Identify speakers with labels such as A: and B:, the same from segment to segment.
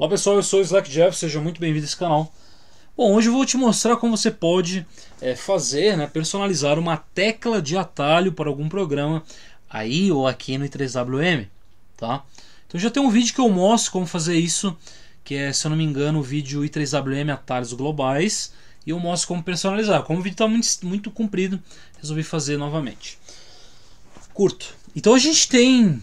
A: Olá pessoal, eu sou o Slack Jeff, seja muito bem-vindo a esse canal. Bom, hoje eu vou te mostrar como você pode é, fazer, né, personalizar uma tecla de atalho para algum programa aí ou aqui no i3WM, tá? Então já tem um vídeo que eu mostro como fazer isso, que é, se eu não me engano, o vídeo i3WM atalhos globais, e eu mostro como personalizar. Como o vídeo está muito, muito comprido, resolvi fazer novamente. Curto. Então a gente tem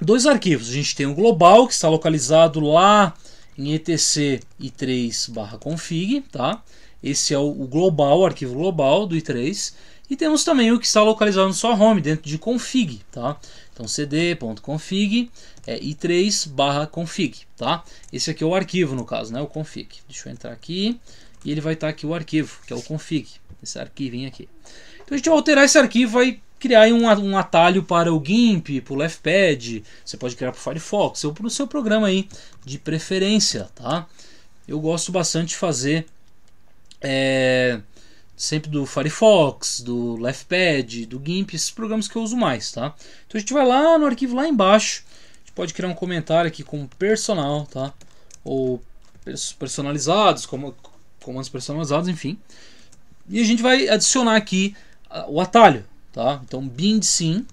A: dois arquivos. A gente tem o global, que está localizado lá em etc i3/config, tá? Esse é o global, o arquivo global do i3. E temos também o que está localizado no sua home, dentro de config, tá? Então cd.config é i3/config, tá? Esse aqui é o arquivo no caso, né? O config. Deixa eu entrar aqui e ele vai estar aqui o arquivo, que é o config, esse arquivinho aqui. Então a gente vai alterar esse arquivo, vai criar um, um atalho para o GIMP, para o LeftPad, você pode criar para o Firefox ou para o seu programa aí de preferência, tá? Eu gosto bastante de fazer é, sempre do Firefox, do LeftPad, do GIMP, esses programas que eu uso mais, tá? Então a gente vai lá no arquivo lá embaixo, a gente pode criar um comentário aqui com personal, tá? Ou personalizados, como comandos personalizados, enfim. E a gente vai adicionar aqui o atalho, Tá? Então, bind sim.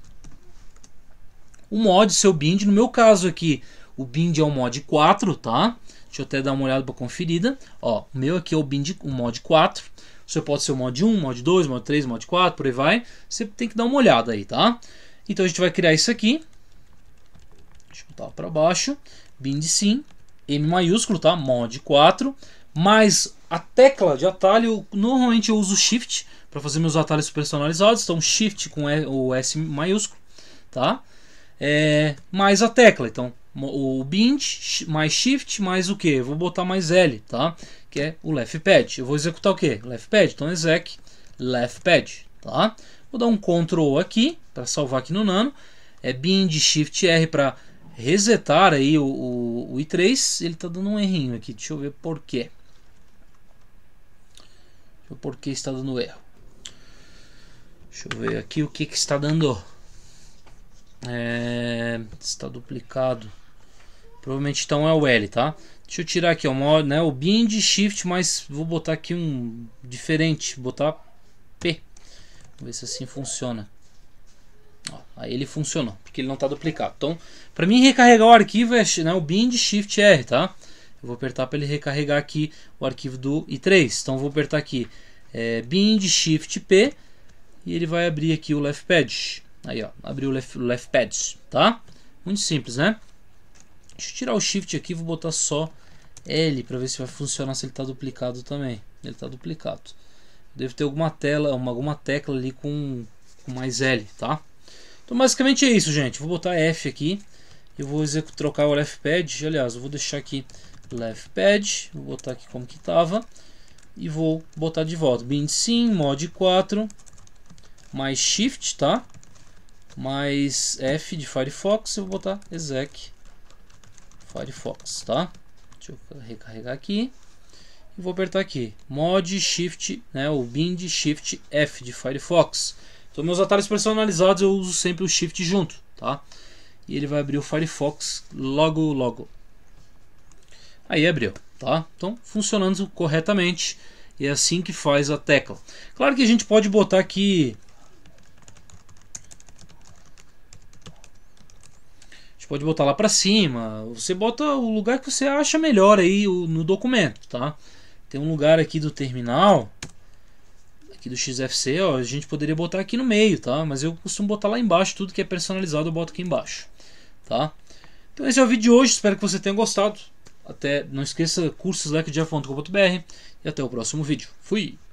A: O mod, seu bind, no meu caso aqui, o bind é o mod 4, tá? Deixa eu até dar uma olhada para conferida. Ó, o meu aqui é o bind, o mod 4. você pode ser o mod 1, mod 2, mod 3, mod 4, por aí vai. Você tem que dar uma olhada aí, tá? Então a gente vai criar isso aqui. Deixa eu botar para baixo. Bind sim, M maiúsculo, tá? Mod 4. Mais a tecla de atalho, normalmente eu uso Shift, para fazer meus atalhos personalizados. Então, Shift com o S maiúsculo, tá? É, mais a tecla. Então, o Bint mais Shift mais o que? Vou botar mais L, tá? Que é o left pad. Eu vou executar o que? Left pad. Então, exec left pad, tá? Vou dar um Ctrl aqui para salvar aqui no Nano. É Bind Shift R para resetar aí o, o, o i3. Ele está dando um errinho aqui. Deixa eu ver por quê. Deixa eu ver por que está dando erro. Deixa eu ver aqui o que, que está dando. É, está duplicado. Provavelmente então é o L, tá? Deixa eu tirar aqui, ó, uma, né, o bind shift, mas vou botar aqui um diferente, botar P. Vamos ver se assim funciona. Ó, aí ele funcionou, porque ele não está duplicado. Então, para mim recarregar o arquivo é né, o bind shift R, tá? Eu vou apertar para ele recarregar aqui o arquivo do i3. Então vou apertar aqui é, bind shift P e ele vai abrir aqui o left pad. Aí, ó, abriu o left, left pad, tá? Muito simples, né? Deixa eu tirar o shift aqui, vou botar só L para ver se vai funcionar se ele está duplicado também. Ele está duplicado. Deve ter alguma tela, uma, alguma tecla ali com, com mais L, tá? Então basicamente é isso, gente. Vou botar F aqui. Eu vou trocar o left pad. Aliás, eu vou deixar aqui left pad. Vou botar aqui como que estava. E vou botar de volta. Bind sim, mod 4, mais Shift, tá? Mais F de Firefox, eu vou botar exec Firefox, tá? Deixa eu recarregar aqui. E vou apertar aqui, mod shift, né, o bind shift F de Firefox. Então meus atalhos personalizados eu uso sempre o shift junto, tá? E ele vai abrir o Firefox logo logo. Aí abriu, tá? Então funcionando corretamente. E é assim que faz a tecla. Claro que a gente pode botar aqui gente pode botar lá para cima. Você bota o lugar que você acha melhor aí no documento, tá? Tem um lugar aqui do terminal, aqui do XFC, ó, a gente poderia botar aqui no meio, tá? Mas eu costumo botar lá embaixo, tudo que é personalizado eu boto aqui embaixo, tá? Então esse é o vídeo de hoje, espero que você tenha gostado. Até, não esqueça, cursos e até o próximo vídeo. Fui!